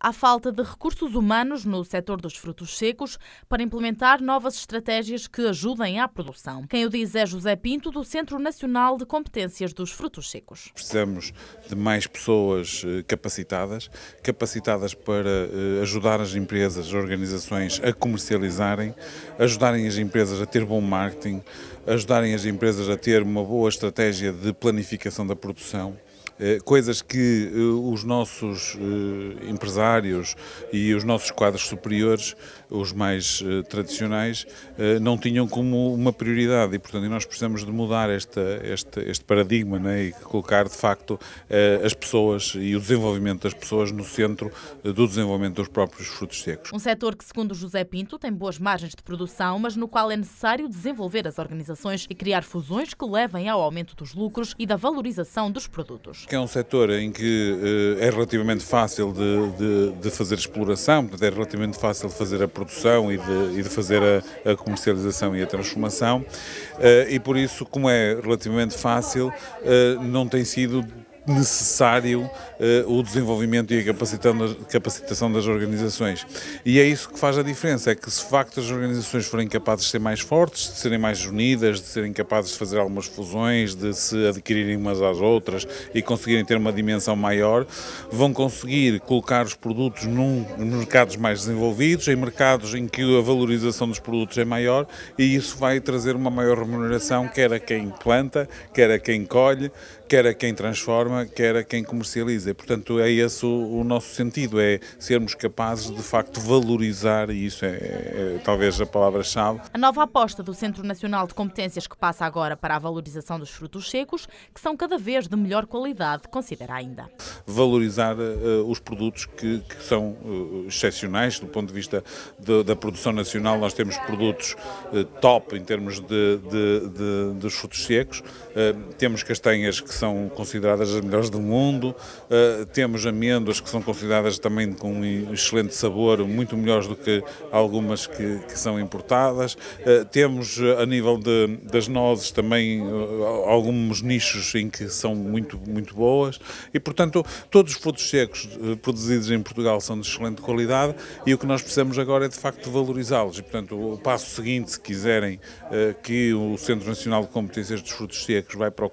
à falta de recursos humanos no setor dos frutos secos para implementar novas estratégias que ajudem à produção. Quem o diz é José Pinto, do Centro Nacional de Competências dos Frutos Secos. Precisamos de mais pessoas eh, capacitadas, capacitadas para eh, ajudar as empresas, as organizações a comercializarem, ajudarem as empresas a ter bom marketing, ajudarem as empresas a ter uma boa estratégia de planificação da produção eh, coisas que eh, os nossos eh, empresários e os nossos quadros superiores, os mais tradicionais, não tinham como uma prioridade e, portanto, nós precisamos de mudar este este, este paradigma né, e colocar, de facto, as pessoas e o desenvolvimento das pessoas no centro do desenvolvimento dos próprios frutos secos. Um setor que, segundo José Pinto, tem boas margens de produção, mas no qual é necessário desenvolver as organizações e criar fusões que levem ao aumento dos lucros e da valorização dos produtos que é um setor em que eh, é relativamente fácil de, de, de fazer exploração, é relativamente fácil de fazer a produção e de, e de fazer a, a, comercialização e a transformação, eh, e por isso, como é relativamente fácil, eh, não tem sido necessário uh, o desenvolvimento e a capacitação das organizações. E é isso que faz a diferença, é que se de facto as organizações forem capazes de ser mais fortes, de serem mais unidas, de serem capazes de fazer algumas fusões, de se adquirirem umas às outras e conseguirem ter uma dimensão maior, vão conseguir colocar os produtos num, nos mercados mais desenvolvidos, em mercados em que a valorização dos produtos é maior e isso vai trazer uma maior remuneração, quer a quem planta, quer a quem colhe, quer a quem transforma que quer a quem comercializa. E, portanto, é esse o, o, nosso sentido, é sermos capazes de facto valorizar, e isso é, é, é, talvez a palavra-chave. A nova aposta do Centro Nacional de Competências que passa agora para a valorização dos frutos secos, que são cada vez de melhor qualidade, considera ainda. Valorizar uh, os produtos que, que são uh, excepcionais do ponto de vista de, da produção nacional. Nós temos produtos uh, top em termos de, de, de dos frutos secos, temos castanhas que são consideradas das melhores do mundo, uh, temos amêndoas que são consideradas também com um excelente sabor, muito melhores do que algumas que, que são importadas. Uh, temos eh, a nível de, das nozes também uh, alguns nichos em que são muito, muito boas e, portanto, todos os frutos secos produzidos em Portugal são de excelente qualidade e o que nós precisamos agora é de facto valorizá-los. E, portanto, o passo seguinte, se quiserem, que o Centro Nacional de Competências dos Frutos Secos vai procurar